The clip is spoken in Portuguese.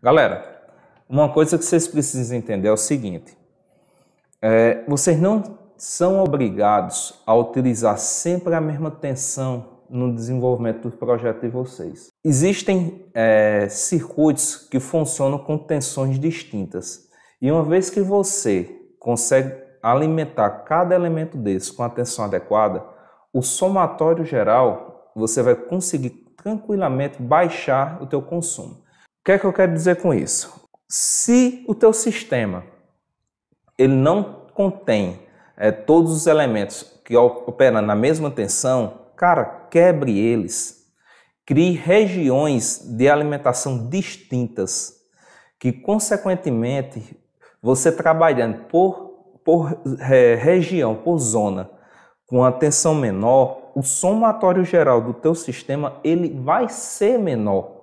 Galera, uma coisa que vocês precisam entender é o seguinte: é, vocês não são obrigados a utilizar sempre a mesma tensão no desenvolvimento do projeto de vocês. Existem é, circuitos que funcionam com tensões distintas. E uma vez que você consegue alimentar cada elemento desse com a tensão adequada, o somatório geral você vai conseguir tranquilamente baixar o teu consumo que é que eu quero dizer com isso? Se o teu sistema ele não contém é, todos os elementos que operam na mesma tensão, cara, quebre eles. Crie regiões de alimentação distintas, que consequentemente você trabalhando por, por é, região, por zona, com a tensão menor, o somatório geral do teu sistema ele vai ser menor.